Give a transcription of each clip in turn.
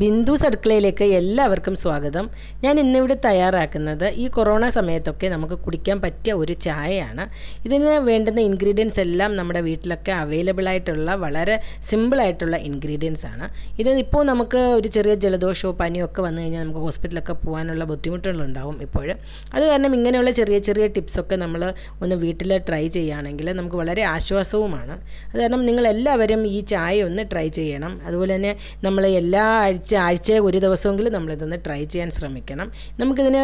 ബിന്ദു അടുക്കളയിലേക്ക് എല്ലാവർക്കും സ്വാഗതം ഞാൻ ഇന്നിവിടെ തയ്യാറാക്കുന്നത് ഈ കൊറോണ സമയത്തൊക്കെ നമുക്ക് കുടിക്കാൻ പറ്റിയ ഒരു ചായയാണ് ഇതിന് വേണ്ടുന്ന ഇൻഗ്രീഡിയൻസ് എല്ലാം നമ്മുടെ വീട്ടിലൊക്കെ അവൈലബിൾ ആയിട്ടുള്ള വളരെ സിമ്പിളായിട്ടുള്ള ഇൻഗ്രീഡിയൻസ് ആണ് ഇത് ഇപ്പോൾ നമുക്ക് ഒരു ചെറിയ ജലദോഷമോ പനിയോ ഒക്കെ വന്നു കഴിഞ്ഞാൽ നമുക്ക് ഹോസ്പിറ്റലൊക്കെ പോകാനുള്ള ബുദ്ധിമുട്ടുകളുണ്ടാവും ഇപ്പോൾ അത് കാരണം ഇങ്ങനെയുള്ള ചെറിയ ചെറിയ ടിപ്സൊക്കെ നമ്മൾ ഒന്ന് വീട്ടിൽ ട്രൈ ചെയ്യുകയാണെങ്കിൽ നമുക്ക് വളരെ ആശ്വാസവുമാണ് അത് കാരണം നിങ്ങളെല്ലാവരും ഈ ചായ ഒന്ന് ട്രൈ ചെയ്യണം അതുപോലെ തന്നെ നമ്മൾ എല്ലാ ആഴ്ച ആഴ്ച ആഴ്ചയിൽ ഒരു ദിവസമെങ്കിലും നമ്മളിതൊന്ന് ട്രൈ ചെയ്യാൻ ശ്രമിക്കണം നമുക്കിതിന്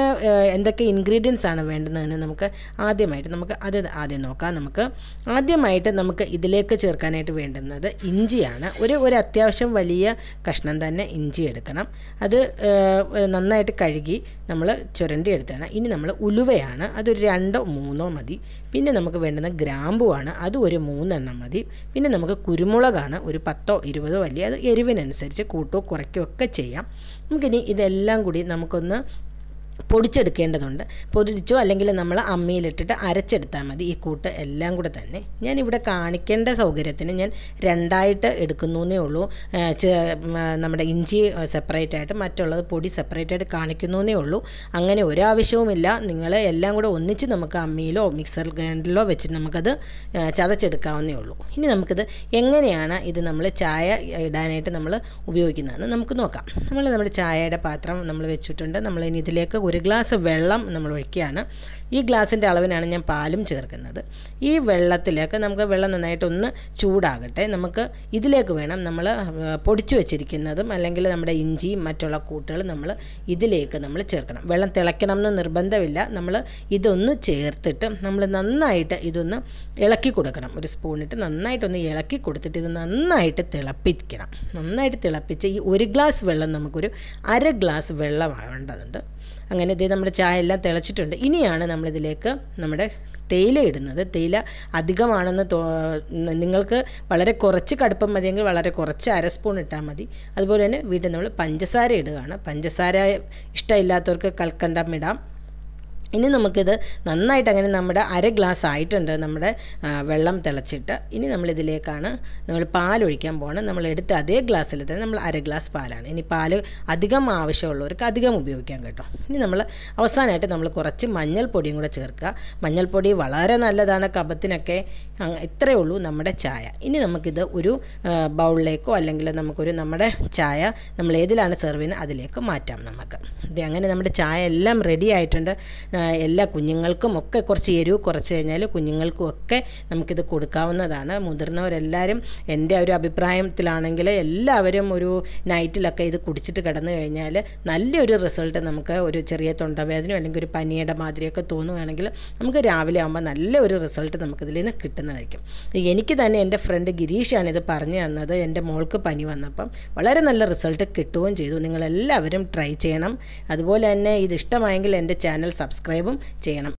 എന്തൊക്കെ ഇൻഗ്രീഡിയൻസ് ആണ് വേണ്ടുന്നതെന്ന് നമുക്ക് ആദ്യമായിട്ട് നമുക്ക് അത് ആദ്യം നോക്കാം നമുക്ക് ആദ്യമായിട്ട് നമുക്ക് ഇതിലേക്ക് ചേർക്കാനായിട്ട് വേണ്ടുന്നത് ഇഞ്ചിയാണ് ഒരു ഒരു അത്യാവശ്യം വലിയ കഷ്ണം തന്നെ ഇഞ്ചി എടുക്കണം അത് നന്നായിട്ട് കഴുകി നമ്മൾ ചുരണ്ടി എടുത്താണ് ഇനി നമ്മൾ ഉലുവയാണ് അതൊരു രണ്ടോ മൂന്നോ മതി പിന്നെ നമുക്ക് വേണ്ടുന്ന ഗ്രാമ്പുവാണ് അത് ഒരു മൂന്നെണ്ണം മതി പിന്നെ നമുക്ക് കുരുമുളകാണ് ഒരു പത്തോ ഇരുപതോ വലിയ അത് എരിവിനനുസരിച്ച് കൂട്ടോ കുറയ്ക്കോ ഒക്കെ ചെയ്യാം നമുക്കിനി ഇതെല്ലാം കൂടി നമുക്കൊന്ന് പൊടിച്ചെടുക്കേണ്ടതുണ്ട് പൊടിച്ചോ അല്ലെങ്കിൽ നമ്മൾ അമ്മിയിലിട്ടിട്ട് അരച്ചെടുത്താൽ മതി ഈ കൂട്ട് എല്ലാം കൂടെ തന്നെ ഞാൻ ഇവിടെ കാണിക്കേണ്ട സൗകര്യത്തിന് ഞാൻ രണ്ടായിട്ട് എടുക്കുന്നു എന്നേ ഉള്ളൂ നമ്മുടെ ഇഞ്ചി സെപ്പറേറ്റ് ആയിട്ട് മറ്റുള്ളത് പൊടി സെപ്പറേറ്റ് ആയിട്ട് കാണിക്കുന്നു എന്നേ ഉള്ളൂ അങ്ങനെ ഒരാവശ്യവുമില്ല നിങ്ങൾ എല്ലാം കൂടെ ഒന്നിച്ച് നമുക്ക് അമ്മിയിലോ മിക്സർ ഗ്രൈൻഡറിലോ വെച്ചിട്ട് നമുക്കത് ചതച്ചെടുക്കാവുന്നേ ഉള്ളൂ ഇനി നമുക്കിത് എങ്ങനെയാണ് ഇത് നമ്മൾ ചായ ഇടാനായിട്ട് നമ്മൾ ഉപയോഗിക്കുന്നതെന്ന് നമുക്ക് നോക്കാം നമ്മൾ നമ്മുടെ ചായയുടെ പാത്രം നമ്മൾ വെച്ചിട്ടുണ്ട് നമ്മൾ ഇനി ഇതിലേക്ക് ഒരു ഗ്ലാസ് വെള്ളം നമ്മൾ ഒഴിക്കുകയാണ് ഈ ഗ്ലാസിൻ്റെ അളവിനാണ് ഞാൻ പാലും ചേർക്കുന്നത് ഈ വെള്ളത്തിലേക്ക് നമുക്ക് വെള്ളം നന്നായിട്ടൊന്ന് ചൂടാകട്ടെ നമുക്ക് ഇതിലേക്ക് വേണം നമ്മൾ പൊടിച്ചു വെച്ചിരിക്കുന്നതും അല്ലെങ്കിൽ നമ്മുടെ ഇഞ്ചിയും മറ്റുള്ള കൂട്ടുകൾ നമ്മൾ ഇതിലേക്ക് നമ്മൾ ചേർക്കണം വെള്ളം തിളയ്ക്കണം എന്ന് നിർബന്ധമില്ല നമ്മൾ ഇതൊന്ന് ചേർത്തിട്ട് നമ്മൾ നന്നായിട്ട് ഇതൊന്ന് ഇളക്കി കൊടുക്കണം ഒരു സ്പൂണിട്ട് നന്നായിട്ടൊന്ന് ഇളക്കി കൊടുത്തിട്ട് ഇത് നന്നായിട്ട് തിളപ്പിക്കണം നന്നായിട്ട് തിളപ്പിച്ച് ഈ ഒരു ഗ്ലാസ് വെള്ളം നമുക്കൊരു അര ഗ്ലാസ് വെള്ളം ആവേണ്ടതുണ്ട് അങ്ങനെ ഇതേ നമ്മുടെ ചായ എല്ലാം തിളച്ചിട്ടുണ്ട് ഇനിയാണ് നമ്മളിതിലേക്ക് നമ്മുടെ തേയില ഇടുന്നത് തേയില അധികമാണെന്ന് തോ നിങ്ങൾക്ക് വളരെ കുറച്ച് കടുപ്പം മതിയെങ്കിൽ വളരെ കുറച്ച് അര സ്പൂൺ ഇട്ടാൽ മതി അതുപോലെ തന്നെ വീണ്ടും നമ്മൾ പഞ്ചസാര ഇടുകയാണ് പഞ്ചസാര ഇഷ്ടമില്ലാത്തവർക്ക് കൽക്കണ്ടം ഇടാം ഇനി നമുക്കിത് നന്നായിട്ട് അങ്ങനെ നമ്മുടെ അര ഗ്ലാസ് ആയിട്ടുണ്ട് നമ്മുടെ വെള്ളം തിളച്ചിട്ട് ഇനി നമ്മളിതിലേക്കാണ് നമ്മൾ പാലൊഴിക്കാൻ പോകണം നമ്മൾ എടുത്ത അതേ ഗ്ലാസ്സിൽ തന്നെ നമ്മൾ അര ഗ്ലാസ് പാലാണ് ഇനി പാൽ അധികം ആവശ്യമുള്ളവർക്ക് അധികം ഉപയോഗിക്കാം കേട്ടോ ഇനി നമ്മൾ അവസാനമായിട്ട് നമ്മൾ കുറച്ച് മഞ്ഞൾപ്പൊടിയും കൂടെ ചേർക്കുക മഞ്ഞൾപ്പൊടി വളരെ നല്ലതാണ് കപത്തിനൊക്കെ ഇത്രയേ ഉള്ളൂ നമ്മുടെ ചായ ഇനി നമുക്കിത് ഒരു ബൗളിലേക്കോ അല്ലെങ്കിൽ നമുക്കൊരു നമ്മുടെ ചായ നമ്മൾ ഏതിലാണ് സെർവ് ചെയ്യുന്നത് അതിലേക്ക് മാറ്റാം നമുക്ക് അങ്ങനെ നമ്മുടെ ചായ എല്ലാം റെഡി ആയിട്ടുണ്ട് എല്ലാ കുഞ്ഞുങ്ങൾക്കും ഒക്കെ കുറച്ച് എരിവ് കുറച്ച് കഴിഞ്ഞാൽ കുഞ്ഞുങ്ങൾക്കും ഒക്കെ നമുക്കിത് കൊടുക്കാവുന്നതാണ് മുതിർന്നവരെല്ലാവരും എൻ്റെ ഒരു അഭിപ്രായത്തിലാണെങ്കിൽ എല്ലാവരും ഒരു നൈറ്റിലൊക്കെ ഇത് കുടിച്ചിട്ട് കിടന്നു കഴിഞ്ഞാൽ നല്ലൊരു റിസൾട്ട് നമുക്ക് ഒരു ചെറിയ തൊണ്ടവേദനയോ അല്ലെങ്കിൽ ഒരു പനിയുടെ മാതിരിയൊക്കെ തോന്നുകയാണെങ്കിൽ നമുക്ക് രാവിലെ ആകുമ്പോൾ നല്ലൊരു റിസൾട്ട് നമുക്കിതിൽ നിന്ന് കിട്ടുന്നതായിരിക്കും എനിക്ക് തന്നെ എൻ്റെ ഫ്രണ്ട് ഗിരീഷാണ് ഇത് പറഞ്ഞു തന്നത് എൻ്റെ മോൾക്ക് പനി വന്നപ്പം വളരെ നല്ല റിസൾട്ട് കിട്ടുകയും ചെയ്തു നിങ്ങളെല്ലാവരും ട്രൈ ചെയ്യണം അതുപോലെ തന്നെ ഇത് ഇഷ്ടമായെങ്കിൽ എൻ്റെ ചാനൽ സബ്സ്ക്രൈബ് സബ്സ്ക്രൈബും ചെയ്യണം